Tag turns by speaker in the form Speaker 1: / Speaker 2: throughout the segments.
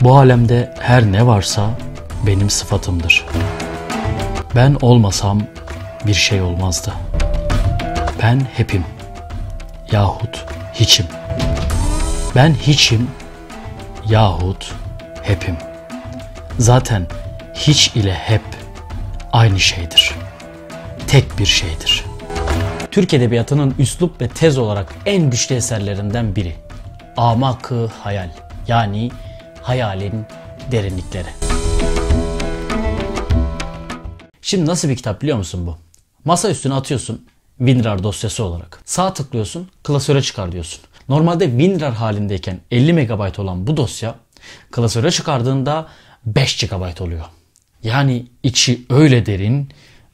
Speaker 1: Bu alemde her ne varsa benim sıfatımdır. Ben olmasam bir şey olmazdı. Ben hepim yahut hiçim. Ben hiçim yahut hepim. Zaten hiç ile hep aynı şeydir. Tek bir şeydir. Türk Edebiyatı'nın üslup ve tez olarak en güçlü eserlerinden biri. Amakı Hayal yani hayalin derinlikleri. Şimdi nasıl bir kitap biliyor musun bu? Masa üstüne atıyorsun WinRAR dosyası olarak. Sağ tıklıyorsun klasöre çıkar diyorsun. Normalde WinRAR halindeyken 50 MB olan bu dosya klasöre çıkardığında 5 GB oluyor. Yani içi öyle derin,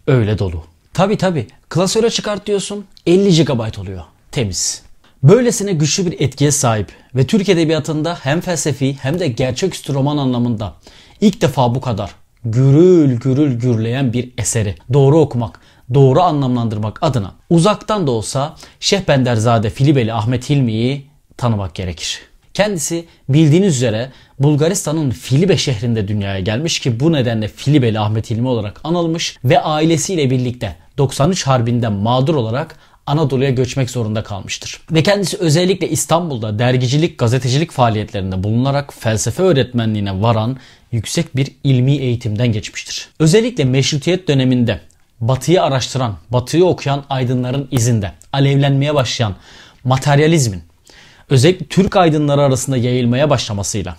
Speaker 1: öyle dolu. Tabi tabi klasöre çıkart diyorsun 50 GB oluyor. Temiz. Böylesine güçlü bir etkiye sahip ve Türk edebiyatında hem felsefi hem de gerçeküstü roman anlamında ilk defa bu kadar gürül gürül gürleyen bir eseri doğru okumak, doğru anlamlandırmak adına uzaktan da olsa Şeyh Benderzade Filibeli Ahmet Hilmi'yi tanımak gerekir. Kendisi bildiğiniz üzere Bulgaristan'ın Filibe şehrinde dünyaya gelmiş ki bu nedenle Filibeli Ahmet Hilmi olarak anılmış ve ailesiyle birlikte 93 Harbi'nde mağdur olarak Anadolu'ya göçmek zorunda kalmıştır. Ve kendisi özellikle İstanbul'da dergicilik, gazetecilik faaliyetlerinde bulunarak felsefe öğretmenliğine varan yüksek bir ilmi eğitimden geçmiştir. Özellikle meşrutiyet döneminde batıyı araştıran, batıyı okuyan aydınların izinde alevlenmeye başlayan materyalizmin özellikle Türk aydınları arasında yayılmaya başlamasıyla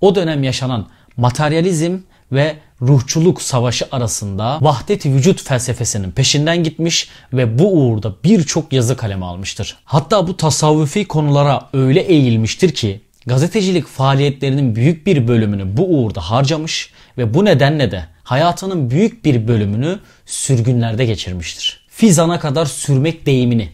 Speaker 1: o dönem yaşanan materyalizm ve ruhçuluk savaşı arasında vahdeti vücut felsefesinin peşinden gitmiş ve bu uğurda birçok yazı kaleme almıştır. Hatta bu tasavvufi konulara öyle eğilmiştir ki gazetecilik faaliyetlerinin büyük bir bölümünü bu uğurda harcamış ve bu nedenle de hayatının büyük bir bölümünü sürgünlerde geçirmiştir. Fizan'a kadar sürmek deyimini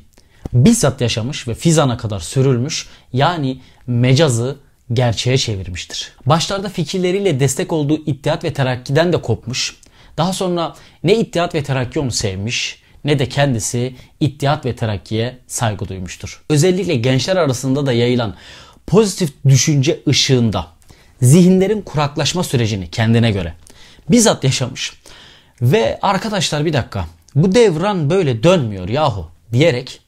Speaker 1: bizzat yaşamış ve Fizan'a kadar sürülmüş yani mecazı gerçeğe çevirmiştir. Başlarda fikirleriyle destek olduğu İttihat ve Terakki'den de kopmuş. Daha sonra ne İttihat ve Terakki onu sevmiş ne de kendisi İttihat ve Terakki'ye saygı duymuştur. Özellikle gençler arasında da yayılan pozitif düşünce ışığında zihinlerin kuraklaşma sürecini kendine göre bizzat yaşamış. Ve arkadaşlar bir dakika bu devran böyle dönmüyor yahu diyerek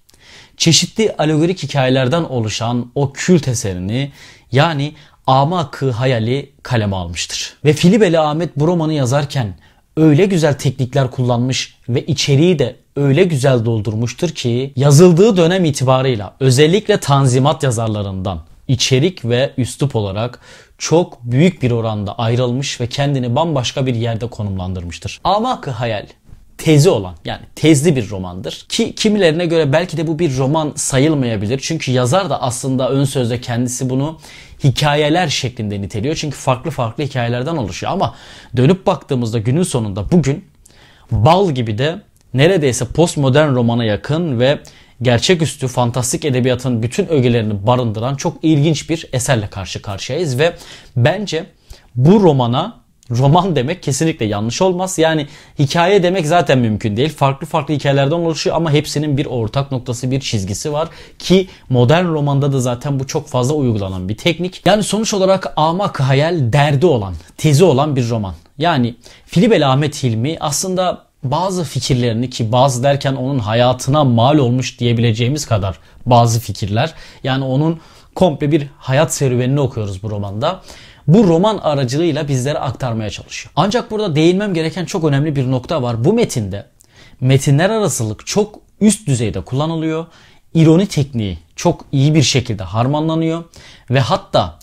Speaker 1: çeşitli alegorik hikayelerden oluşan o kült eserini yani Amakı hayali kaleme almıştır. Ve Filibeli Ahmet bu romanı yazarken öyle güzel teknikler kullanmış ve içeriği de öyle güzel doldurmuştur ki yazıldığı dönem itibarıyla özellikle tanzimat yazarlarından içerik ve üslup olarak çok büyük bir oranda ayrılmış ve kendini bambaşka bir yerde konumlandırmıştır. Amakı hayal tezi olan yani tezli bir romandır. Ki kimilerine göre belki de bu bir roman sayılmayabilir. Çünkü yazar da aslında ön sözde kendisi bunu hikayeler şeklinde niteliyor. Çünkü farklı farklı hikayelerden oluşuyor. Ama dönüp baktığımızda günün sonunda bugün bal gibi de neredeyse postmodern romana yakın ve gerçeküstü fantastik edebiyatın bütün ögelerini barındıran çok ilginç bir eserle karşı karşıyayız ve bence bu romana roman demek kesinlikle yanlış olmaz. Yani hikaye demek zaten mümkün değil. Farklı farklı hikayelerden oluşuyor ama hepsinin bir ortak noktası, bir çizgisi var. Ki modern romanda da zaten bu çok fazla uygulanan bir teknik. Yani sonuç olarak amak hayal derdi olan, tezi olan bir roman. Yani Filibel Ahmet Hilmi aslında bazı fikirlerini ki bazı derken onun hayatına mal olmuş diyebileceğimiz kadar bazı fikirler. Yani onun komple bir hayat serüvenini okuyoruz bu romanda bu roman aracılığıyla bizlere aktarmaya çalışıyor. Ancak burada değinmem gereken çok önemli bir nokta var. Bu metinde metinler arasılık çok üst düzeyde kullanılıyor. İroni tekniği çok iyi bir şekilde harmanlanıyor ve hatta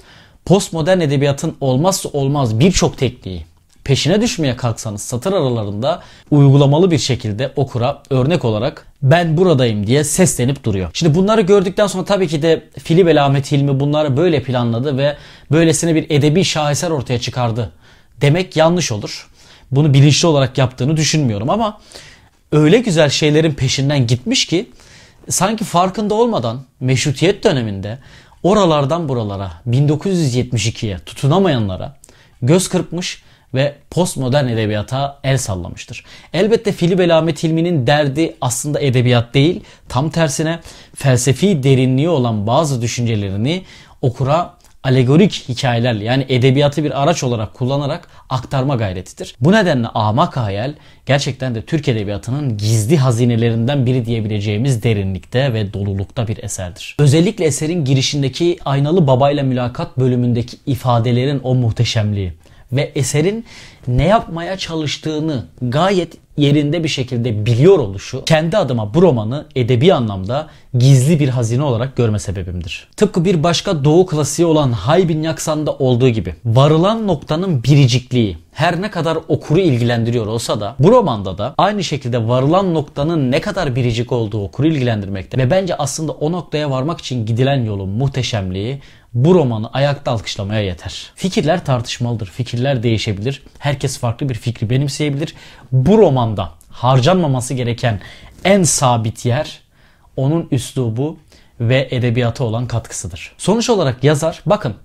Speaker 1: postmodern edebiyatın olmazsa olmaz birçok tekniği peşine düşmeye kalksanız satır aralarında uygulamalı bir şekilde okura örnek olarak ben buradayım diye seslenip duruyor. Şimdi bunları gördükten sonra tabii ki de Filip Elamet Hilmi bunları böyle planladı ve böylesine bir edebi şaheser ortaya çıkardı demek yanlış olur. Bunu bilinçli olarak yaptığını düşünmüyorum ama öyle güzel şeylerin peşinden gitmiş ki sanki farkında olmadan meşrutiyet döneminde oralardan buralara 1972'ye tutunamayanlara göz kırpmış ve postmodern edebiyata el sallamıştır. Elbette Filibel Ahmet Hilmi'nin derdi aslında edebiyat değil, tam tersine felsefi derinliği olan bazı düşüncelerini okura alegorik hikayelerle yani edebiyatı bir araç olarak kullanarak aktarma gayretidir. Bu nedenle Ahmak Hayal gerçekten de Türk Edebiyatı'nın gizli hazinelerinden biri diyebileceğimiz derinlikte ve dolulukta bir eserdir. Özellikle eserin girişindeki Aynalı Babayla Mülakat bölümündeki ifadelerin o muhteşemliği ve eserin ne yapmaya çalıştığını gayet yerinde bir şekilde biliyor oluşu kendi adıma bu romanı edebi anlamda gizli bir hazine olarak görme sebebimdir. Tıpkı bir başka doğu klasiği olan Haybin Yaksan'da olduğu gibi varılan noktanın biricikliği her ne kadar okuru ilgilendiriyor olsa da bu romanda da aynı şekilde varılan noktanın ne kadar biricik olduğu okuru ilgilendirmekte ve bence aslında o noktaya varmak için gidilen yolun muhteşemliği bu romanı ayakta alkışlamaya yeter. Fikirler tartışmalıdır, fikirler değişebilir. Herkes farklı bir fikri benimseyebilir. Bu romanda harcanmaması gereken en sabit yer onun üslubu ve edebiyata olan katkısıdır. Sonuç olarak yazar bakın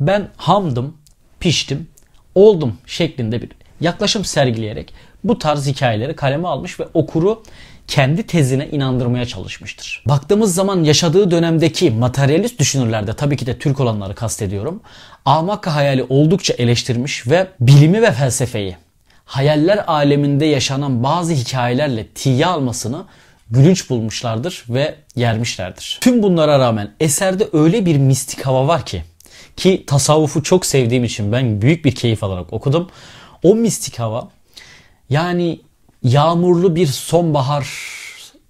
Speaker 1: ben hamdım, piştim, oldum şeklinde bir yaklaşım sergileyerek bu tarz hikayeleri kaleme almış ve okuru kendi tezine inandırmaya çalışmıştır. Baktığımız zaman yaşadığı dönemdeki materyalist düşünürlerde tabii ki de Türk olanları kastediyorum. Amaka hayali oldukça eleştirmiş ve bilimi ve felsefeyi hayaller aleminde yaşanan bazı hikayelerle tiye almasını gülünç bulmuşlardır ve yermişlerdir. Tüm bunlara rağmen eserde öyle bir mistik hava var ki ki tasavvufu çok sevdiğim için ben büyük bir keyif alarak okudum. O mistik hava yani yağmurlu bir sonbahar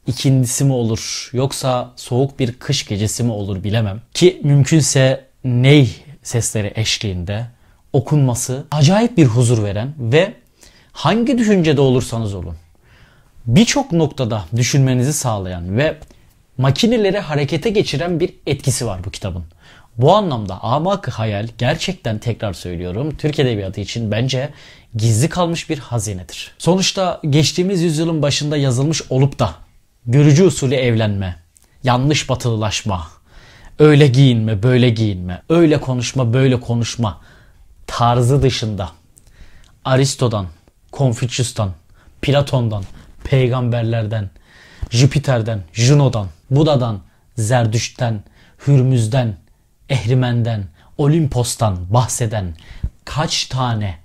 Speaker 1: ikindisi mi olur yoksa soğuk bir kış gecesi mi olur bilemem. Ki mümkünse ney sesleri eşliğinde okunması acayip bir huzur veren ve hangi düşüncede olursanız olun birçok noktada düşünmenizi sağlayan ve makineleri harekete geçiren bir etkisi var bu kitabın. Bu anlamda amak hayal gerçekten tekrar söylüyorum Türk Edebiyatı için bence gizli kalmış bir hazinedir. Sonuçta geçtiğimiz yüzyılın başında yazılmış olup da görücü usulü evlenme, yanlış batılılaşma, öyle giyinme, böyle giyinme, öyle konuşma, böyle konuşma tarzı dışında Aristo'dan, Konfüçyustan, Platon'dan, peygamberlerden, Jüpiter'den, Juno'dan, Buda'dan, Zerdüşt'ten, Hürmüz'den, Ehrimen'den, Olimpos'tan bahseden kaç tane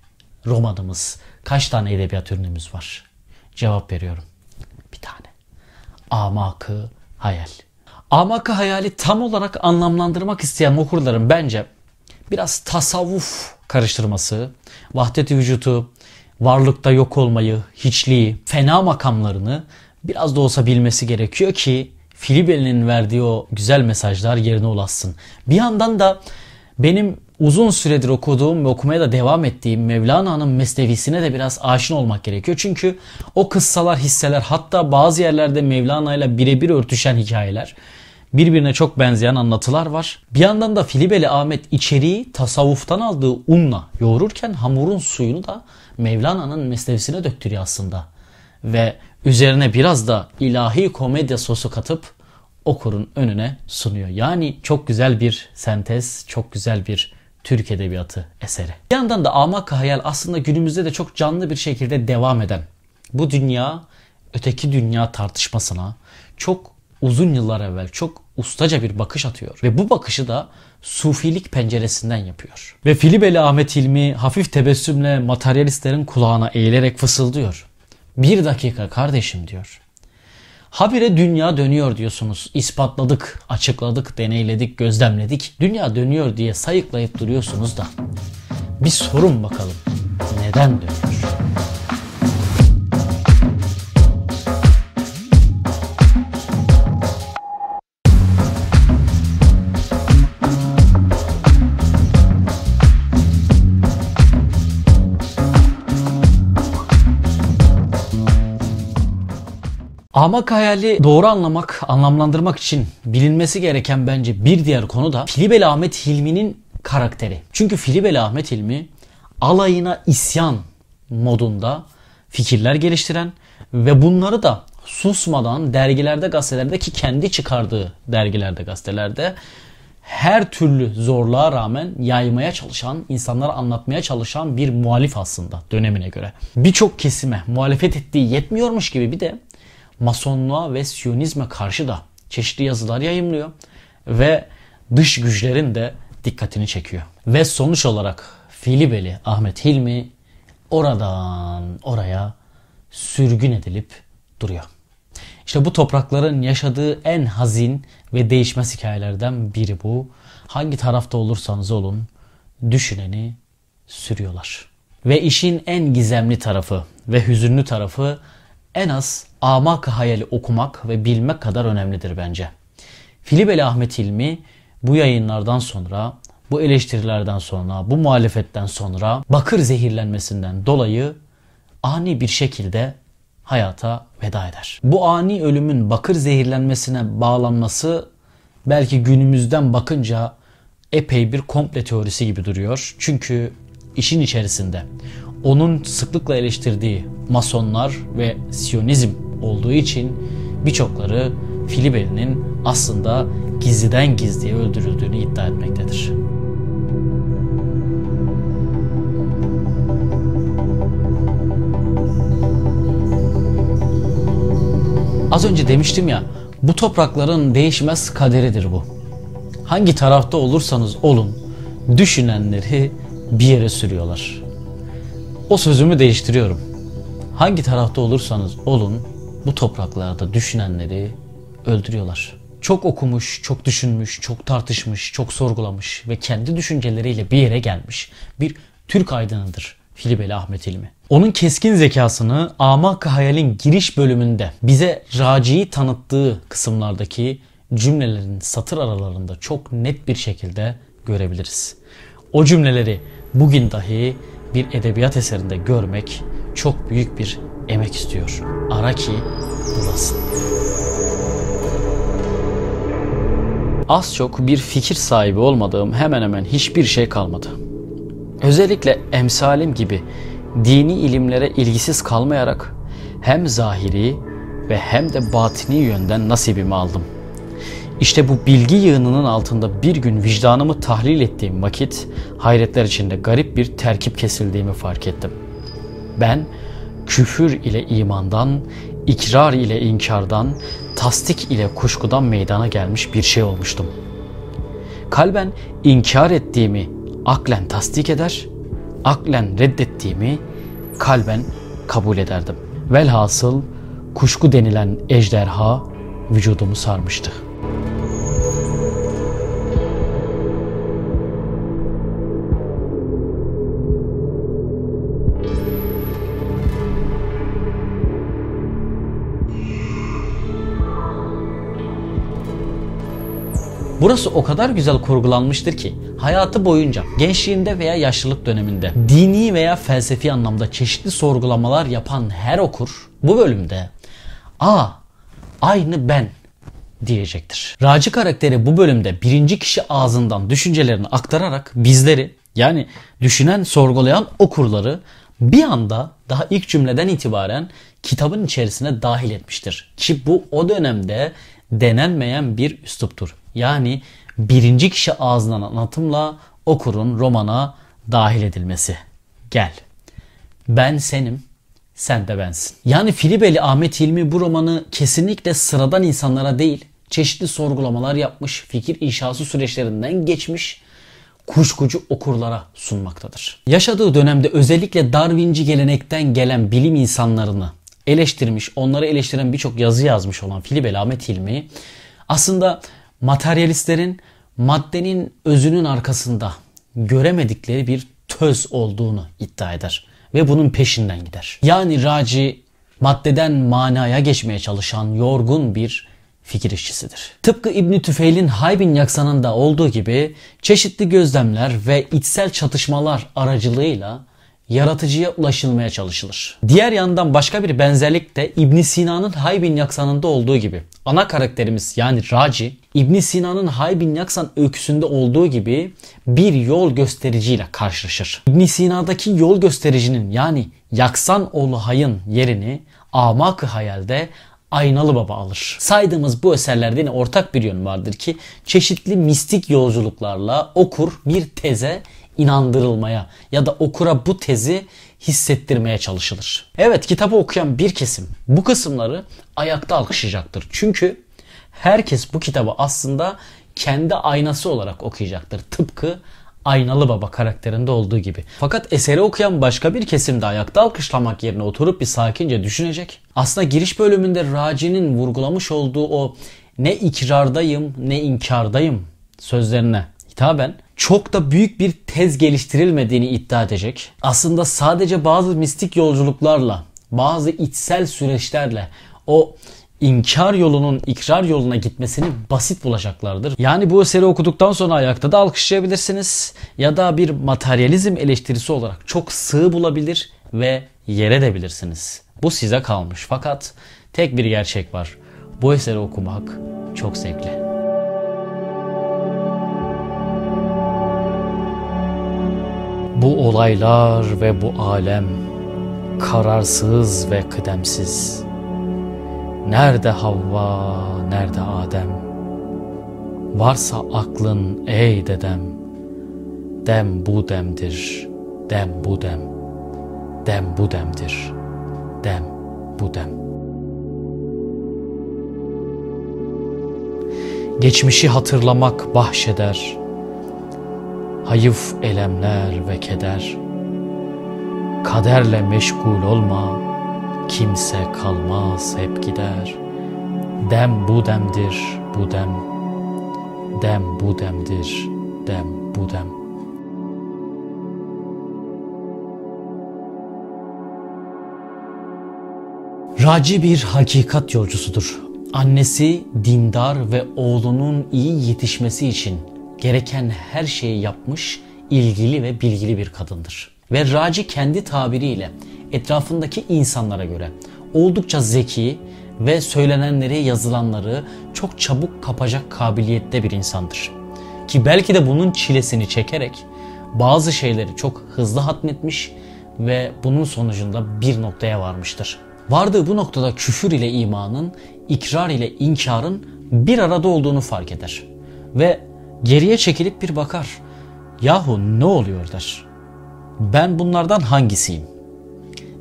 Speaker 1: romanımız, kaç tane edebiyat ürünümüz var? Cevap veriyorum. Bir tane. Amakı hayal. Amakı hayali tam olarak anlamlandırmak isteyen okurların bence biraz tasavvuf karıştırması, vahdeti vücutu, varlıkta yok olmayı, hiçliği, fena makamlarını biraz da olsa bilmesi gerekiyor ki Filibe'nin verdiği o güzel mesajlar yerine ulaşsın. Bir yandan da benim uzun süredir okuduğum ve okumaya da devam ettiğim Mevlana'nın mesnevisine de biraz aşina olmak gerekiyor. Çünkü o kıssalar, hisseler hatta bazı yerlerde Mevlana ile birebir örtüşen hikayeler birbirine çok benzeyen anlatılar var. Bir yandan da Filibeli Ahmet içeriği tasavvuftan aldığı unla yoğururken hamurun suyunu da Mevlana'nın mesnevisine döktürüyor aslında. Ve üzerine biraz da ilahi komedya sosu katıp okurun önüne sunuyor. Yani çok güzel bir sentez, çok güzel bir Türk Edebiyatı eseri. Bir yandan da Amakka Hayal aslında günümüzde de çok canlı bir şekilde devam eden bu dünya öteki dünya tartışmasına çok uzun yıllar evvel çok ustaca bir bakış atıyor. Ve bu bakışı da sufilik penceresinden yapıyor. Ve Filibeli Ahmet Hilmi hafif tebessümle materyalistlerin kulağına eğilerek fısıldıyor. Bir dakika kardeşim diyor. Habire dünya dönüyor diyorsunuz. İspatladık, açıkladık, deneyledik, gözlemledik. Dünya dönüyor diye sayıklayıp duruyorsunuz da. Bir sorun bakalım. Neden dönüyor? Ahmak hayali doğru anlamak, anlamlandırmak için bilinmesi gereken bence bir diğer konu da Filibel Ahmet Hilmi'nin karakteri. Çünkü Filibel Ahmet Hilmi alayına isyan modunda fikirler geliştiren ve bunları da susmadan dergilerde, gazetelerde ki kendi çıkardığı dergilerde, gazetelerde her türlü zorluğa rağmen yaymaya çalışan, insanlara anlatmaya çalışan bir muhalif aslında dönemine göre. Birçok kesime muhalefet ettiği yetmiyormuş gibi bir de Masonluğa ve Siyonizme karşı da çeşitli yazılar yayımlıyor ve dış güçlerin de dikkatini çekiyor. Ve sonuç olarak Filibeli Ahmet Hilmi oradan oraya sürgün edilip duruyor. İşte bu toprakların yaşadığı en hazin ve değişmez hikayelerden biri bu. Hangi tarafta olursanız olun düşüneni sürüyorlar. Ve işin en gizemli tarafı ve hüzünlü tarafı en az amak hayali okumak ve bilmek kadar önemlidir bence. Filibeli Ahmet İlmi bu yayınlardan sonra, bu eleştirilerden sonra, bu muhalefetten sonra bakır zehirlenmesinden dolayı ani bir şekilde hayata veda eder. Bu ani ölümün bakır zehirlenmesine bağlanması belki günümüzden bakınca epey bir komple teorisi gibi duruyor. Çünkü işin içerisinde onun sıklıkla eleştirdiği masonlar ve siyonizm olduğu için birçokları Filibeli'nin aslında gizliden gizliye öldürüldüğünü iddia etmektedir. Az önce demiştim ya, bu toprakların değişmez kaderidir bu. Hangi tarafta olursanız olun, düşünenleri bir yere sürüyorlar. O sözümü değiştiriyorum. Hangi tarafta olursanız olun, bu topraklarda düşünenleri öldürüyorlar. Çok okumuş, çok düşünmüş, çok tartışmış, çok sorgulamış ve kendi düşünceleriyle bir yere gelmiş bir Türk aydınıdır Hilibeli Ahmet İlmi. Onun keskin zekasını Amak Hayal'in giriş bölümünde bize Raci'yi tanıttığı kısımlardaki cümlelerin satır aralarında çok net bir şekilde görebiliriz. O cümleleri bugün dahi bir edebiyat eserinde görmek çok büyük bir emek istiyor. Ara ki bulasın. Az çok bir fikir sahibi olmadığım hemen hemen hiçbir şey kalmadı. Özellikle emsalim gibi dini ilimlere ilgisiz kalmayarak hem zahiri ve hem de batini yönden nasibimi aldım. İşte bu bilgi yığınının altında bir gün vicdanımı tahlil ettiğim vakit hayretler içinde garip bir terkip kesildiğimi fark ettim. Ben küfür ile imandan, ikrar ile inkardan, tasdik ile kuşkudan meydana gelmiş bir şey olmuştum. Kalben inkar ettiğimi aklen tasdik eder, aklen reddettiğimi kalben kabul ederdim. Velhasıl kuşku denilen ejderha vücudumu sarmıştı. Burası o kadar güzel kurgulanmıştır ki hayatı boyunca gençliğinde veya yaşlılık döneminde dini veya felsefi anlamda çeşitli sorgulamalar yapan her okur bu bölümde a aynı ben diyecektir. Raci karakteri bu bölümde birinci kişi ağzından düşüncelerini aktararak bizleri yani düşünen sorgulayan okurları bir anda daha ilk cümleden itibaren kitabın içerisine dahil etmiştir. Ki bu o dönemde denenmeyen bir üsluptur yani birinci kişi ağzından anlatımla okurun romana dahil edilmesi. Gel. Ben senim, sen de bensin. Yani Filibeli Ahmet Hilmi bu romanı kesinlikle sıradan insanlara değil, çeşitli sorgulamalar yapmış, fikir inşası süreçlerinden geçmiş, kuşkucu okurlara sunmaktadır. Yaşadığı dönemde özellikle Darwinci gelenekten gelen bilim insanlarını eleştirmiş, onları eleştiren birçok yazı yazmış olan Filibel Ahmet Hilmi aslında materyalistlerin maddenin özünün arkasında göremedikleri bir töz olduğunu iddia eder ve bunun peşinden gider. Yani Raci maddeden manaya geçmeye çalışan yorgun bir fikir işçisidir. Tıpkı İbni Tüfeil'in Haybin yaksanında olduğu gibi çeşitli gözlemler ve içsel çatışmalar aracılığıyla yaratıcıya ulaşılmaya çalışılır. Diğer yandan başka bir benzerlik de İbn Sina'nın Haybin yaksanında olduğu gibi ana karakterimiz yani Raci İbn Sina'nın Haybin Yaksan öyküsünde olduğu gibi bir yol göstericiyle karşılaşır. İbn Sina'daki yol göstericinin yani Yaksan oğlu Hay'ın yerini amak-ı hayalde Aynalı Baba alır. Saydığımız bu eserlerde yine ortak bir yön vardır ki çeşitli mistik yolculuklarla okur bir teze inandırılmaya ya da okura bu tezi hissettirmeye çalışılır. Evet kitabı okuyan bir kesim bu kısımları ayakta alkışlayacaktır. Çünkü herkes bu kitabı aslında kendi aynası olarak okuyacaktır. Tıpkı Aynalı Baba karakterinde olduğu gibi. Fakat eseri okuyan başka bir kesim de ayakta alkışlamak yerine oturup bir sakince düşünecek. Aslında giriş bölümünde Raci'nin vurgulamış olduğu o ne ikrardayım ne inkardayım sözlerine hitaben çok da büyük bir tez geliştirilmediğini iddia edecek. Aslında sadece bazı mistik yolculuklarla, bazı içsel süreçlerle o inkar yolunun ikrar yoluna gitmesini basit bulacaklardır. Yani bu eseri okuduktan sonra ayakta da alkışlayabilirsiniz ya da bir materyalizm eleştirisi olarak çok sığ bulabilir ve yere debilirsiniz. Bu size kalmış fakat tek bir gerçek var. Bu eseri okumak çok zevkli. Bu olaylar ve bu alem kararsız ve kıdemsiz.'' Nerede Havva, nerede Adem? Varsa aklın ey dedem, dem bu demdir, dem bu dem, dem bu demdir, dem bu dem. Geçmişi hatırlamak bahşeder, hayıf elemler ve keder. Kaderle meşgul olma, Kimse kalmaz hep gider. Dem bu demdir bu dem. Dem bu demdir dem bu dem. Raci bir hakikat yolcusudur. Annesi dindar ve oğlunun iyi yetişmesi için gereken her şeyi yapmış, ilgili ve bilgili bir kadındır. Ve Raci kendi tabiriyle etrafındaki insanlara göre oldukça zeki ve söylenenleri, yazılanları çok çabuk kapacak kabiliyette bir insandır. Ki belki de bunun çilesini çekerek bazı şeyleri çok hızlı hatmetmiş ve bunun sonucunda bir noktaya varmıştır. Vardığı bu noktada küfür ile imanın, ikrar ile inkarın bir arada olduğunu fark eder. Ve geriye çekilip bir bakar. Yahu ne oluyor der. Ben bunlardan hangisiyim?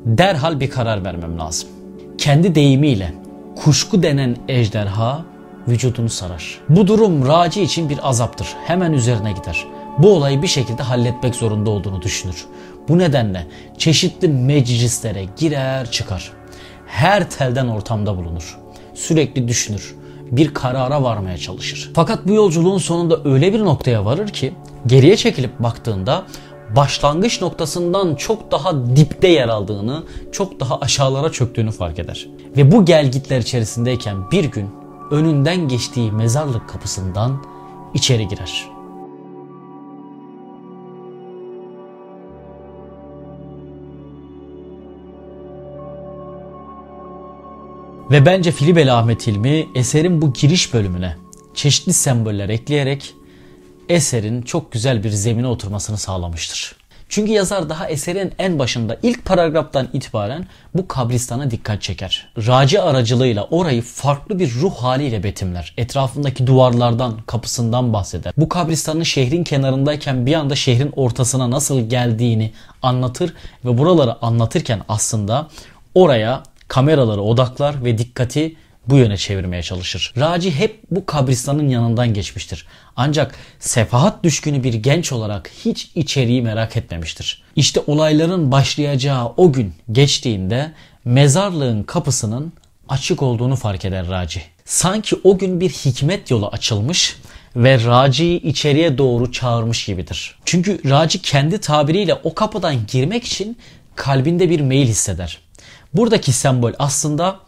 Speaker 1: derhal bir karar vermem lazım. Kendi deyimiyle kuşku denen ejderha vücudunu sarar. Bu durum raci için bir azaptır. Hemen üzerine gider. Bu olayı bir şekilde halletmek zorunda olduğunu düşünür. Bu nedenle çeşitli meclislere girer çıkar. Her telden ortamda bulunur. Sürekli düşünür. Bir karara varmaya çalışır. Fakat bu yolculuğun sonunda öyle bir noktaya varır ki geriye çekilip baktığında başlangıç noktasından çok daha dipte yer aldığını, çok daha aşağılara çöktüğünü fark eder. Ve bu gelgitler içerisindeyken bir gün önünden geçtiği mezarlık kapısından içeri girer. Ve bence Filibeli Ahmet Hilmi eserin bu giriş bölümüne çeşitli semboller ekleyerek eserin çok güzel bir zemine oturmasını sağlamıştır. Çünkü yazar daha eserin en başında ilk paragraftan itibaren bu kabristana dikkat çeker. Raci aracılığıyla orayı farklı bir ruh haliyle betimler. Etrafındaki duvarlardan, kapısından bahseder. Bu kabristanın şehrin kenarındayken bir anda şehrin ortasına nasıl geldiğini anlatır ve buraları anlatırken aslında oraya kameraları odaklar ve dikkati bu yöne çevirmeye çalışır. Raci hep bu kabristanın yanından geçmiştir. Ancak sefahat düşkünü bir genç olarak hiç içeriği merak etmemiştir. İşte olayların başlayacağı o gün geçtiğinde mezarlığın kapısının açık olduğunu fark eder Raci. Sanki o gün bir hikmet yolu açılmış ve Raci'yi içeriye doğru çağırmış gibidir. Çünkü Raci kendi tabiriyle o kapıdan girmek için kalbinde bir meyil hisseder. Buradaki sembol aslında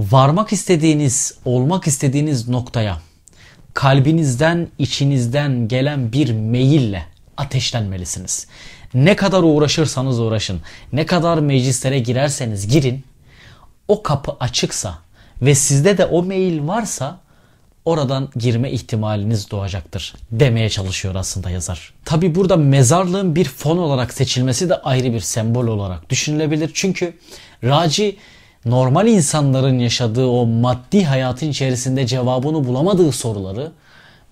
Speaker 1: varmak istediğiniz, olmak istediğiniz noktaya kalbinizden, içinizden gelen bir meyille ateşlenmelisiniz. Ne kadar uğraşırsanız uğraşın, ne kadar meclislere girerseniz girin, o kapı açıksa ve sizde de o meyil varsa oradan girme ihtimaliniz doğacaktır demeye çalışıyor aslında yazar. Tabi burada mezarlığın bir fon olarak seçilmesi de ayrı bir sembol olarak düşünülebilir. Çünkü Raci normal insanların yaşadığı o maddi hayatın içerisinde cevabını bulamadığı soruları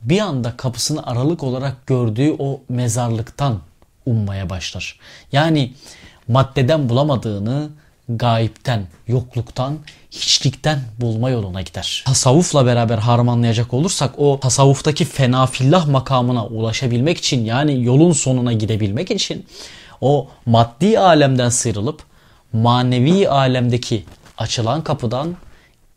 Speaker 1: bir anda kapısını aralık olarak gördüğü o mezarlıktan ummaya başlar. Yani maddeden bulamadığını gayipten, yokluktan, hiçlikten bulma yoluna gider. Tasavvufla beraber harmanlayacak olursak o tasavvuftaki fenafillah makamına ulaşabilmek için yani yolun sonuna gidebilmek için o maddi alemden sıyrılıp manevi alemdeki açılan kapıdan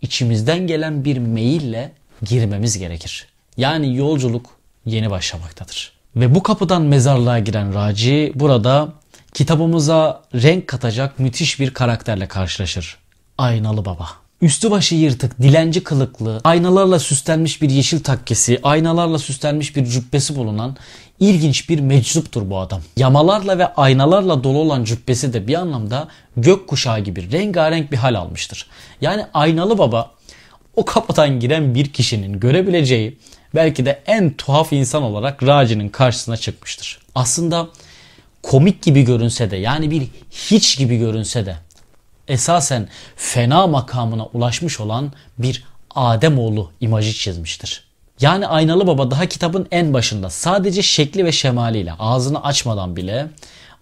Speaker 1: içimizden gelen bir meyille girmemiz gerekir. Yani yolculuk yeni başlamaktadır. Ve bu kapıdan mezarlığa giren Raci burada kitabımıza renk katacak müthiş bir karakterle karşılaşır. Aynalı Baba. Üstü başı yırtık, dilenci kılıklı, aynalarla süslenmiş bir yeşil takkesi, aynalarla süslenmiş bir cübbesi bulunan İlginç bir meczuptur bu adam. Yamalarla ve aynalarla dolu olan cübbesi de bir anlamda gök kuşağı gibi rengarenk bir hal almıştır. Yani aynalı baba o kapıdan giren bir kişinin görebileceği belki de en tuhaf insan olarak Raci'nin karşısına çıkmıştır. Aslında komik gibi görünse de yani bir hiç gibi görünse de esasen fena makamına ulaşmış olan bir Ademoğlu imajı çizmiştir. Yani Aynalı Baba daha kitabın en başında sadece şekli ve şemaliyle ağzını açmadan bile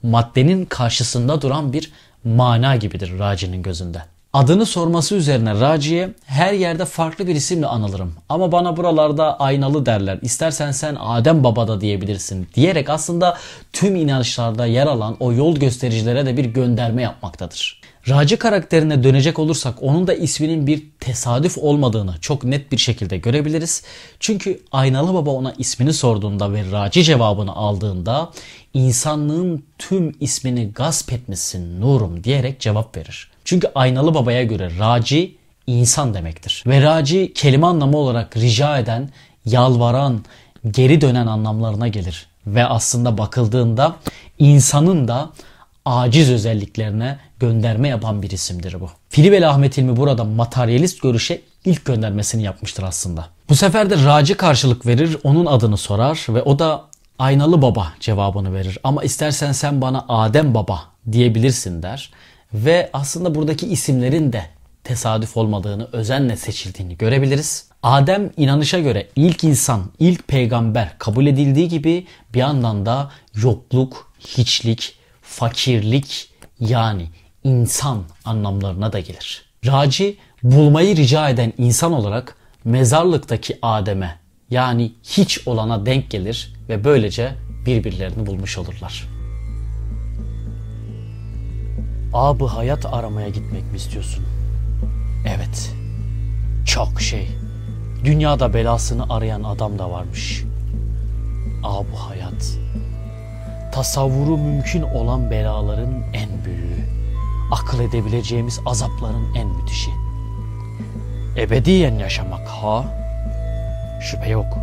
Speaker 1: maddenin karşısında duran bir mana gibidir Raci'nin gözünde. Adını sorması üzerine Raci'ye her yerde farklı bir isimle anılırım ama bana buralarda aynalı derler istersen sen Adem Baba da diyebilirsin diyerek aslında tüm inançlarda yer alan o yol göstericilere de bir gönderme yapmaktadır. Racı karakterine dönecek olursak onun da isminin bir tesadüf olmadığını çok net bir şekilde görebiliriz. Çünkü Aynalı Baba ona ismini sorduğunda ve racı cevabını aldığında insanlığın tüm ismini gasp etmişsin Nurum diyerek cevap verir. Çünkü Aynalı Baba'ya göre racı insan demektir. Ve racı kelime anlamı olarak rica eden, yalvaran, geri dönen anlamlarına gelir. Ve aslında bakıldığında insanın da aciz özelliklerine gönderme yapan bir isimdir bu. Filibel Ahmet İlmi burada materyalist görüşe ilk göndermesini yapmıştır aslında. Bu sefer de Raci karşılık verir, onun adını sorar ve o da aynalı baba cevabını verir. Ama istersen sen bana Adem baba diyebilirsin der. Ve aslında buradaki isimlerin de tesadüf olmadığını, özenle seçildiğini görebiliriz. Adem inanışa göre ilk insan, ilk peygamber kabul edildiği gibi bir yandan da yokluk, hiçlik, fakirlik yani insan anlamlarına da gelir. Raci bulmayı rica eden insan olarak mezarlıktaki Adem'e yani hiç olana denk gelir ve böylece birbirlerini bulmuş olurlar. Abi hayat aramaya gitmek mi istiyorsun? Evet. Çok şey. Dünyada belasını arayan adam da varmış. Abı hayat. Tasavvuru mümkün olan belaların en büyüğü akıl edebileceğimiz azapların en müthişi. Ebediyen yaşamak ha? Şüphe yok.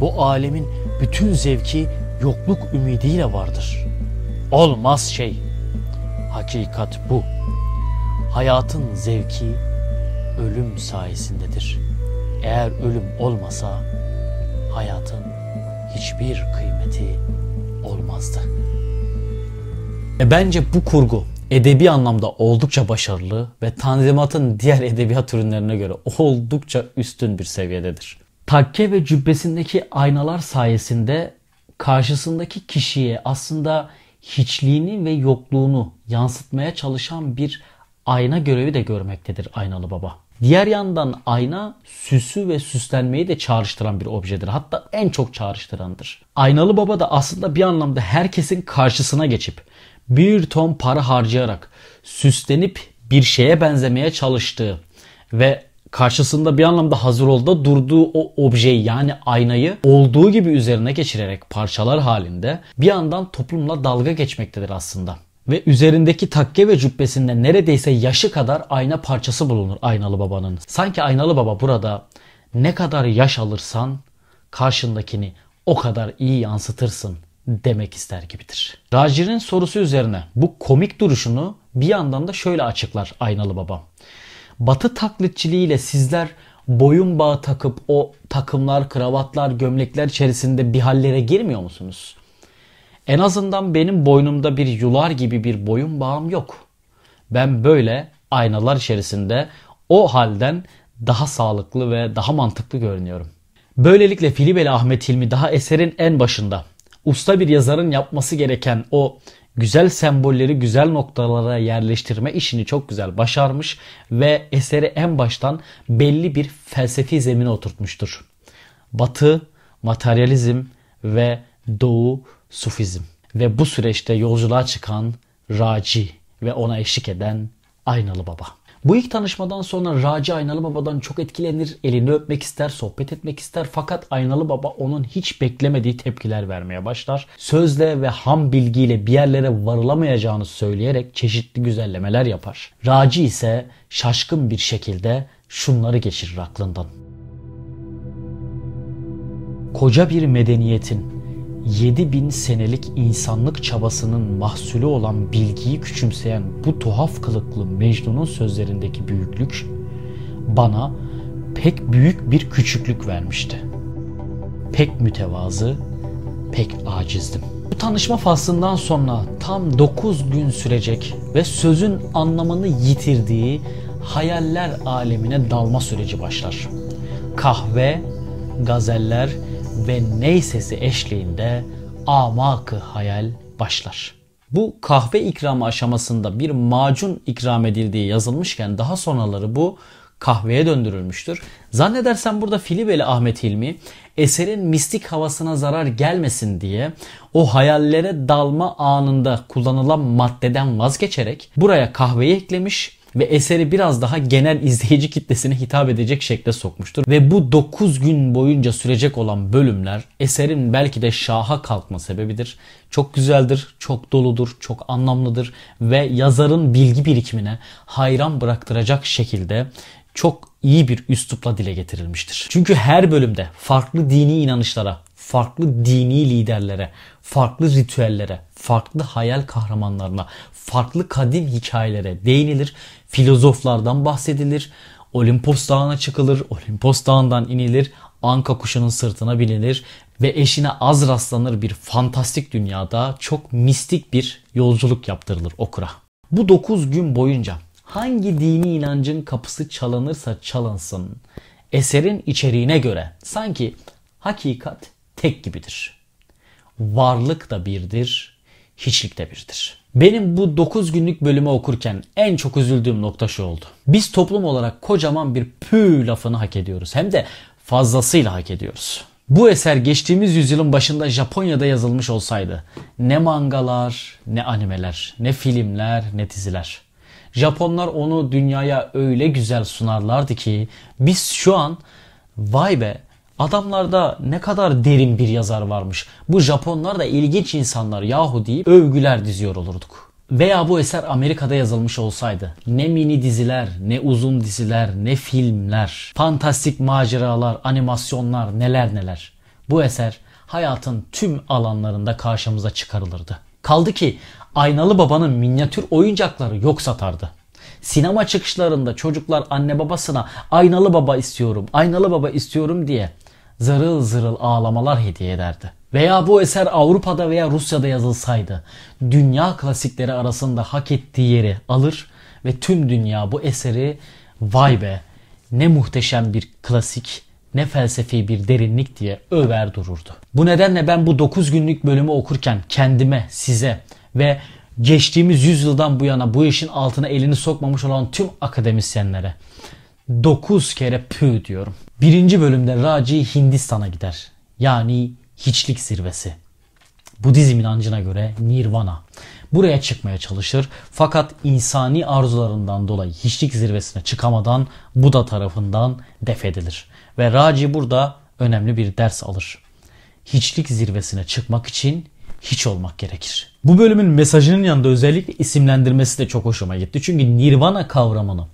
Speaker 1: Bu alemin bütün zevki yokluk ümidiyle vardır. Olmaz şey. Hakikat bu. Hayatın zevki ölüm sayesindedir. Eğer ölüm olmasa hayatın hiçbir kıymeti olmazdı. E bence bu kurgu edebi anlamda oldukça başarılı ve Tanzimat'ın diğer edebiyat ürünlerine göre oldukça üstün bir seviyededir. Takke ve cübbesindeki aynalar sayesinde karşısındaki kişiye aslında hiçliğini ve yokluğunu yansıtmaya çalışan bir ayna görevi de görmektedir aynalı baba. Diğer yandan ayna süsü ve süslenmeyi de çağrıştıran bir objedir. Hatta en çok çağrıştırandır. Aynalı baba da aslında bir anlamda herkesin karşısına geçip bir ton para harcayarak süslenip bir şeye benzemeye çalıştığı ve karşısında bir anlamda hazır olda durduğu o objeyi yani aynayı olduğu gibi üzerine geçirerek parçalar halinde bir yandan toplumla dalga geçmektedir aslında. Ve üzerindeki takke ve cübbesinde neredeyse yaşı kadar ayna parçası bulunur Aynalı Baba'nın. Sanki Aynalı Baba burada ne kadar yaş alırsan karşındakini o kadar iyi yansıtırsın demek ister gibidir. Rajir'in sorusu üzerine bu komik duruşunu bir yandan da şöyle açıklar Aynalı Babam. Batı taklitçiliğiyle sizler boyun bağı takıp o takımlar, kravatlar, gömlekler içerisinde bir hallere girmiyor musunuz? En azından benim boynumda bir yular gibi bir boyun bağım yok. Ben böyle aynalar içerisinde o halden daha sağlıklı ve daha mantıklı görünüyorum. Böylelikle Filibeli Ahmet Hilmi daha eserin en başında usta bir yazarın yapması gereken o güzel sembolleri güzel noktalara yerleştirme işini çok güzel başarmış ve eseri en baştan belli bir felsefi zemine oturtmuştur. Batı, materyalizm ve doğu sufizm ve bu süreçte yolculuğa çıkan Raci ve ona eşlik eden Aynalı Baba. Bu ilk tanışmadan sonra Raci Aynalı Baba'dan çok etkilenir, elini öpmek ister, sohbet etmek ister fakat Aynalı Baba onun hiç beklemediği tepkiler vermeye başlar. Sözle ve ham bilgiyle bir yerlere varılamayacağını söyleyerek çeşitli güzellemeler yapar. Raci ise şaşkın bir şekilde şunları geçirir aklından. Koca bir medeniyetin 7000 senelik insanlık çabasının mahsulü olan bilgiyi küçümseyen bu tuhaf kılıklı Mecnun'un sözlerindeki büyüklük bana pek büyük bir küçüklük vermişti. Pek mütevazı, pek acizdim. Bu tanışma faslından sonra tam 9 gün sürecek ve sözün anlamını yitirdiği hayaller alemine dalma süreci başlar. Kahve, gazeller, ve ney sesi eşliğinde amakı hayal başlar. Bu kahve ikramı aşamasında bir macun ikram edildiği yazılmışken daha sonraları bu kahveye döndürülmüştür. Zannedersem burada Filibeli Ahmet Hilmi eserin mistik havasına zarar gelmesin diye o hayallere dalma anında kullanılan maddeden vazgeçerek buraya kahveyi eklemiş ve eseri biraz daha genel izleyici kitlesine hitap edecek şekle sokmuştur. Ve bu 9 gün boyunca sürecek olan bölümler eserin belki de şaha kalkma sebebidir. Çok güzeldir, çok doludur, çok anlamlıdır ve yazarın bilgi birikimine hayran bıraktıracak şekilde çok iyi bir üslupla dile getirilmiştir. Çünkü her bölümde farklı dini inanışlara, farklı dini liderlere, farklı ritüellere, farklı hayal kahramanlarına, farklı kadim hikayelere değinilir filozoflardan bahsedilir. Olimpos Dağı'na çıkılır, Olimpos Dağı'ndan inilir, anka kuşunun sırtına binilir ve eşine az rastlanır bir fantastik dünyada çok mistik bir yolculuk yaptırılır okura. Bu 9 gün boyunca hangi dini inancın kapısı çalınırsa çalınsın eserin içeriğine göre sanki hakikat tek gibidir. Varlık da birdir, hiçlik de birdir.'' Benim bu 9 günlük bölümü okurken en çok üzüldüğüm nokta şu oldu. Biz toplum olarak kocaman bir pü lafını hak ediyoruz. Hem de fazlasıyla hak ediyoruz. Bu eser geçtiğimiz yüzyılın başında Japonya'da yazılmış olsaydı ne mangalar, ne animeler, ne filmler, ne diziler. Japonlar onu dünyaya öyle güzel sunarlardı ki biz şu an vay be Adamlarda ne kadar derin bir yazar varmış. Bu Japonlar da ilginç insanlar yahu deyip övgüler diziyor olurduk. Veya bu eser Amerika'da yazılmış olsaydı ne mini diziler, ne uzun diziler, ne filmler, fantastik maceralar, animasyonlar neler neler. Bu eser hayatın tüm alanlarında karşımıza çıkarılırdı. Kaldı ki Aynalı Baba'nın minyatür oyuncakları yok satardı. Sinema çıkışlarında çocuklar anne babasına aynalı baba istiyorum, aynalı baba istiyorum diye zırıl zırıl ağlamalar hediye ederdi. Veya bu eser Avrupa'da veya Rusya'da yazılsaydı dünya klasikleri arasında hak ettiği yeri alır ve tüm dünya bu eseri vay be ne muhteşem bir klasik ne felsefi bir derinlik diye över dururdu. Bu nedenle ben bu 9 günlük bölümü okurken kendime, size ve geçtiğimiz yüzyıldan bu yana bu işin altına elini sokmamış olan tüm akademisyenlere 9 kere pü diyorum. Birinci bölümde Raci Hindistan'a gider. Yani hiçlik zirvesi. Budizm inancına göre Nirvana. Buraya çıkmaya çalışır fakat insani arzularından dolayı hiçlik zirvesine çıkamadan Buda tarafından def edilir. Ve Raci burada önemli bir ders alır. Hiçlik zirvesine çıkmak için hiç olmak gerekir. Bu bölümün mesajının yanında özellikle isimlendirmesi de çok hoşuma gitti. Çünkü Nirvana kavramını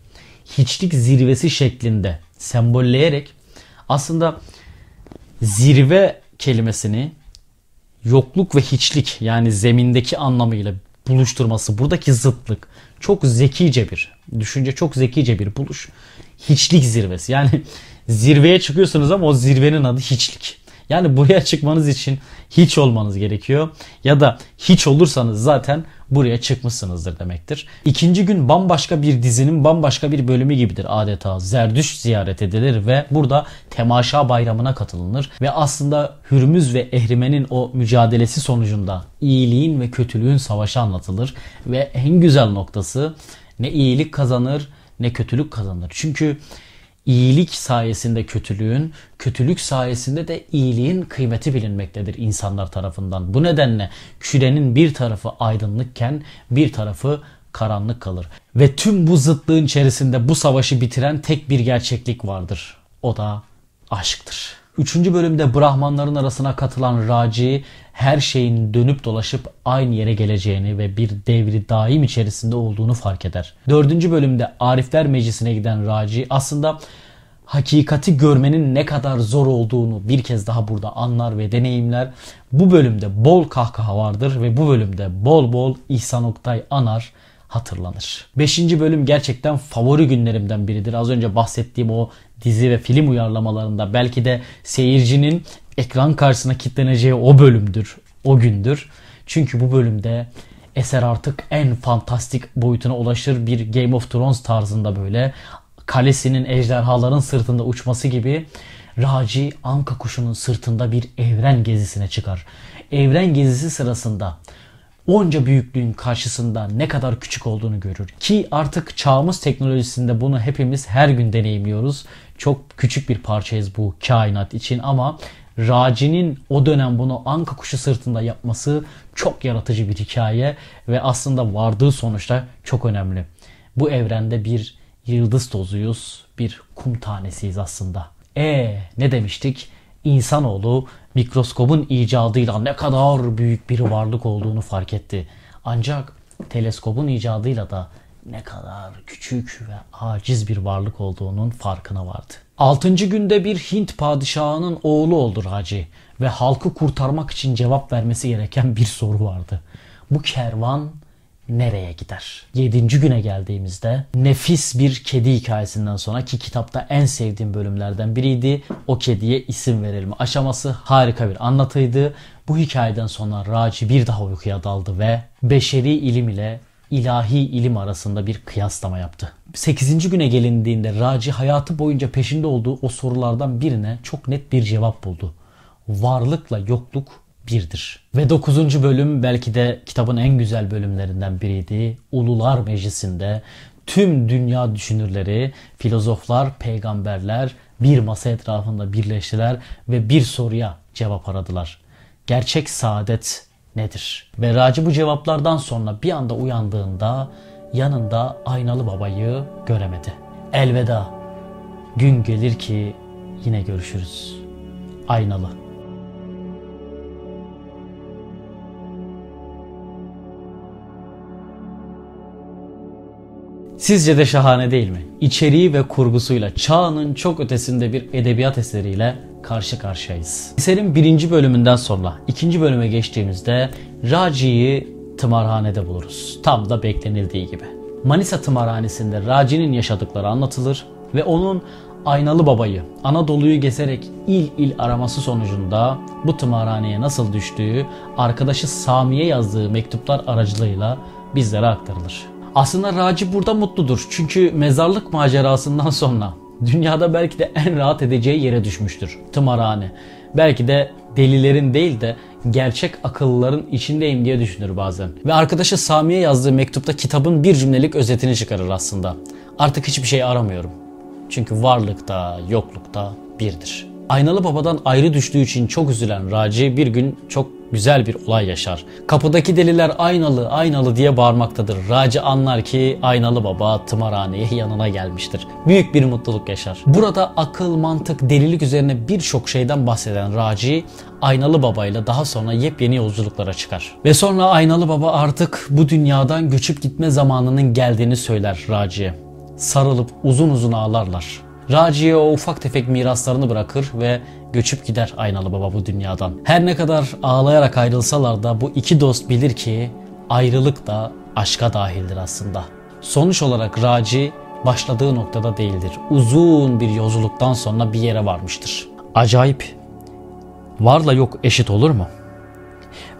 Speaker 1: hiçlik zirvesi şeklinde sembolleyerek aslında zirve kelimesini yokluk ve hiçlik yani zemindeki anlamıyla buluşturması, buradaki zıtlık çok zekice bir düşünce, çok zekice bir buluş. Hiçlik zirvesi. Yani zirveye çıkıyorsunuz ama o zirvenin adı hiçlik. Yani buraya çıkmanız için hiç olmanız gerekiyor. Ya da hiç olursanız zaten buraya çıkmışsınızdır demektir. İkinci gün bambaşka bir dizinin bambaşka bir bölümü gibidir adeta. Zerdüş ziyaret edilir ve burada temaşa bayramına katılınır. Ve aslında Hürmüz ve Ehrimen'in o mücadelesi sonucunda iyiliğin ve kötülüğün savaşı anlatılır. Ve en güzel noktası ne iyilik kazanır ne kötülük kazanır. Çünkü iyilik sayesinde kötülüğün, kötülük sayesinde de iyiliğin kıymeti bilinmektedir insanlar tarafından. Bu nedenle kürenin bir tarafı aydınlıkken bir tarafı karanlık kalır. Ve tüm bu zıtlığın içerisinde bu savaşı bitiren tek bir gerçeklik vardır. O da aşktır. Üçüncü bölümde Brahmanların arasına katılan Raci her şeyin dönüp dolaşıp aynı yere geleceğini ve bir devri daim içerisinde olduğunu fark eder. Dördüncü bölümde Arifler Meclisi'ne giden Raci aslında hakikati görmenin ne kadar zor olduğunu bir kez daha burada anlar ve deneyimler. Bu bölümde bol kahkaha vardır ve bu bölümde bol bol İhsan Oktay anar hatırlanır. Beşinci bölüm gerçekten favori günlerimden biridir. Az önce bahsettiğim o dizi ve film uyarlamalarında belki de seyircinin ekran karşısına kilitleneceği o bölümdür, o gündür. Çünkü bu bölümde eser artık en fantastik boyutuna ulaşır bir Game of Thrones tarzında böyle kalesinin ejderhaların sırtında uçması gibi Raci Anka kuşunun sırtında bir evren gezisine çıkar. Evren gezisi sırasında onca büyüklüğün karşısında ne kadar küçük olduğunu görür. Ki artık çağımız teknolojisinde bunu hepimiz her gün deneyimliyoruz. Çok küçük bir parçayız bu kainat için ama Raci'nin o dönem bunu anka kuşu sırtında yapması çok yaratıcı bir hikaye ve aslında vardığı sonuçta çok önemli. Bu evrende bir yıldız tozuyuz, bir kum tanesiyiz aslında. E ne demiştik? İnsanoğlu mikroskobun icadıyla ne kadar büyük bir varlık olduğunu fark etti. Ancak teleskobun icadıyla da ne kadar küçük ve aciz bir varlık olduğunun farkına vardı. Altıncı günde bir Hint padişahının oğlu oldu Raci ve halkı kurtarmak için cevap vermesi gereken bir soru vardı. Bu kervan nereye gider? 7. güne geldiğimizde nefis bir kedi hikayesinden sonra ki kitapta en sevdiğim bölümlerden biriydi. O kediye isim verelim aşaması harika bir anlatıydı. Bu hikayeden sonra Raci bir daha uykuya daldı ve beşeri ilim ile ilahi ilim arasında bir kıyaslama yaptı. 8. güne gelindiğinde Raci hayatı boyunca peşinde olduğu o sorulardan birine çok net bir cevap buldu. Varlıkla yokluk birdir. Ve dokuzuncu bölüm belki de kitabın en güzel bölümlerinden biriydi. Ulular Meclisi'nde tüm dünya düşünürleri, filozoflar, peygamberler bir masa etrafında birleştiler ve bir soruya cevap aradılar. Gerçek saadet nedir? Ve Raci bu cevaplardan sonra bir anda uyandığında yanında aynalı babayı göremedi. Elveda. Gün gelir ki yine görüşürüz. Aynalı. Sizce de şahane değil mi? İçeriği ve kurgusuyla çağının çok ötesinde bir edebiyat eseriyle karşı karşıyayız. Eserin birinci bölümünden sonra ikinci bölüme geçtiğimizde Raci'yi tımarhanede buluruz. Tam da beklenildiği gibi. Manisa tımarhanesinde Raci'nin yaşadıkları anlatılır ve onun Aynalı Baba'yı Anadolu'yu gezerek il il araması sonucunda bu tımarhaneye nasıl düştüğü arkadaşı Sami'ye yazdığı mektuplar aracılığıyla bizlere aktarılır. Aslında Raci burada mutludur. Çünkü mezarlık macerasından sonra dünyada belki de en rahat edeceği yere düşmüştür. Tımarhane. Belki de delilerin değil de gerçek akıllıların içindeyim diye düşünür bazen. Ve arkadaşı Sami'ye yazdığı mektupta kitabın bir cümlelik özetini çıkarır aslında. Artık hiçbir şey aramıyorum. Çünkü varlıkta, yoklukta birdir. Aynalı babadan ayrı düştüğü için çok üzülen Raci bir gün çok güzel bir olay yaşar. Kapıdaki deliler aynalı aynalı diye bağırmaktadır. Raci anlar ki aynalı baba tımarhaneye yanına gelmiştir. Büyük bir mutluluk yaşar. Burada akıl, mantık, delilik üzerine birçok şeyden bahseden Raci Aynalı Baba ile daha sonra yepyeni yolculuklara çıkar. Ve sonra Aynalı Baba artık bu dünyadan göçüp gitme zamanının geldiğini söyler Raci'ye. Sarılıp uzun uzun ağlarlar. Raci'ye o ufak tefek miraslarını bırakır ve göçüp gider Aynalı Baba bu dünyadan. Her ne kadar ağlayarak ayrılsalar da bu iki dost bilir ki ayrılık da aşka dahildir aslında. Sonuç olarak Raci başladığı noktada değildir. Uzun bir yolculuktan sonra bir yere varmıştır. Acayip. Varla yok eşit olur mu?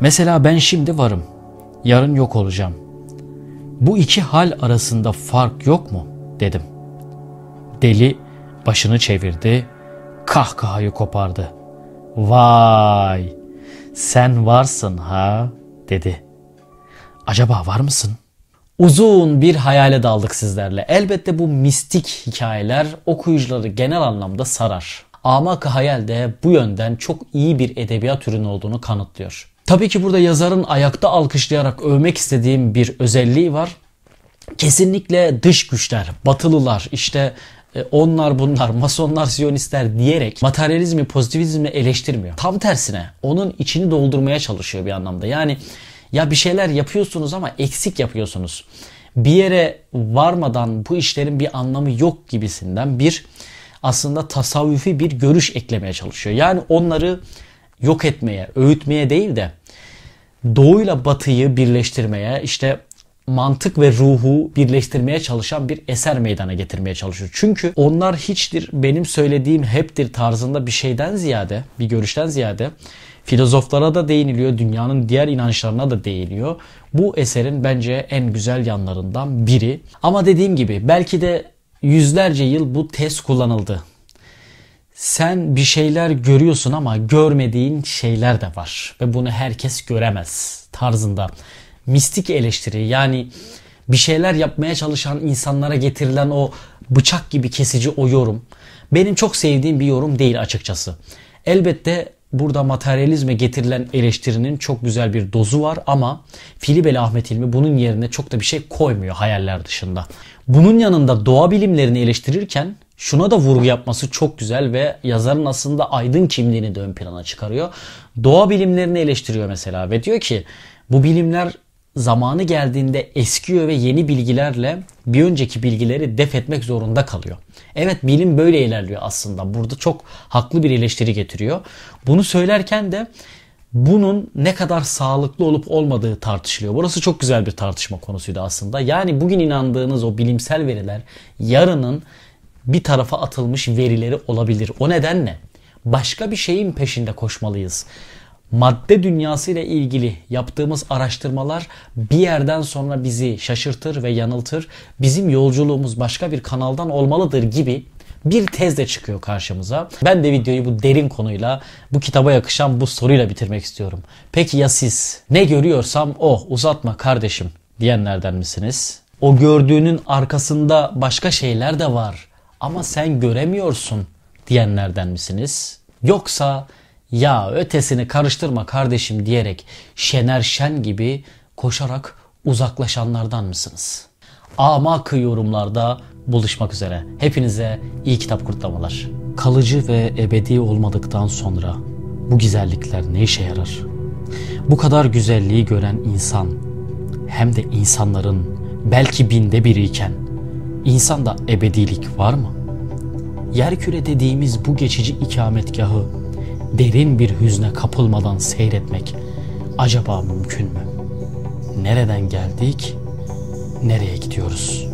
Speaker 1: Mesela ben şimdi varım. Yarın yok olacağım. Bu iki hal arasında fark yok mu?" dedim. Deli başını çevirdi, kahkahayı kopardı. ''Vay, sen varsın ha?'' dedi. ''Acaba var mısın?'' Uzun bir hayale daldık sizlerle. Elbette bu mistik hikayeler okuyucuları genel anlamda sarar. Amaka hayal de bu yönden çok iyi bir edebiyat ürünü olduğunu kanıtlıyor. Tabii ki burada yazarın ayakta alkışlayarak övmek istediğim bir özelliği var. Kesinlikle dış güçler, batılılar, işte e, onlar bunlar, masonlar, siyonistler diyerek materyalizmi, pozitivizmi eleştirmiyor. Tam tersine onun içini doldurmaya çalışıyor bir anlamda. Yani ya bir şeyler yapıyorsunuz ama eksik yapıyorsunuz. Bir yere varmadan bu işlerin bir anlamı yok gibisinden bir aslında tasavvufi bir görüş eklemeye çalışıyor. Yani onları yok etmeye, öğütmeye değil de doğuyla batıyı birleştirmeye, işte mantık ve ruhu birleştirmeye çalışan bir eser meydana getirmeye çalışıyor. Çünkü onlar hiçtir benim söylediğim heptir tarzında bir şeyden ziyade, bir görüşten ziyade filozoflara da değiniliyor, dünyanın diğer inançlarına da değiniliyor Bu eserin bence en güzel yanlarından biri. Ama dediğim gibi belki de yüzlerce yıl bu test kullanıldı. Sen bir şeyler görüyorsun ama görmediğin şeyler de var ve bunu herkes göremez tarzında mistik eleştiri yani bir şeyler yapmaya çalışan insanlara getirilen o bıçak gibi kesici o yorum benim çok sevdiğim bir yorum değil açıkçası. Elbette burada materyalizme getirilen eleştirinin çok güzel bir dozu var ama Filibeli Ahmet İlmi bunun yerine çok da bir şey koymuyor hayaller dışında. Bunun yanında doğa bilimlerini eleştirirken şuna da vurgu yapması çok güzel ve yazarın aslında aydın kimliğini de ön plana çıkarıyor. Doğa bilimlerini eleştiriyor mesela ve diyor ki bu bilimler zamanı geldiğinde eskiyor ve yeni bilgilerle bir önceki bilgileri def etmek zorunda kalıyor. Evet bilim böyle ilerliyor aslında. Burada çok haklı bir eleştiri getiriyor. Bunu söylerken de bunun ne kadar sağlıklı olup olmadığı tartışılıyor. Burası çok güzel bir tartışma konusuydu aslında. Yani bugün inandığınız o bilimsel veriler yarının bir tarafa atılmış verileri olabilir. O nedenle başka bir şeyin peşinde koşmalıyız madde dünyası ile ilgili yaptığımız araştırmalar bir yerden sonra bizi şaşırtır ve yanıltır. Bizim yolculuğumuz başka bir kanaldan olmalıdır gibi bir tez de çıkıyor karşımıza. Ben de videoyu bu derin konuyla, bu kitaba yakışan bu soruyla bitirmek istiyorum. Peki ya siz? Ne görüyorsam o, oh, uzatma kardeşim diyenlerden misiniz? O gördüğünün arkasında başka şeyler de var ama sen göremiyorsun diyenlerden misiniz? Yoksa ya ötesini karıştırma kardeşim diyerek Şener Şen gibi koşarak uzaklaşanlardan mısınız? Amak yorumlarda buluşmak üzere. Hepinize iyi kitap kurtlamalar. Kalıcı ve ebedi olmadıktan sonra bu güzellikler ne işe yarar? Bu kadar güzelliği gören insan hem de insanların belki binde biriyken insanda ebedilik var mı? Yerküre dediğimiz bu geçici ikametgahı derin bir hüzne kapılmadan seyretmek acaba mümkün mü? Nereden geldik? Nereye gidiyoruz?''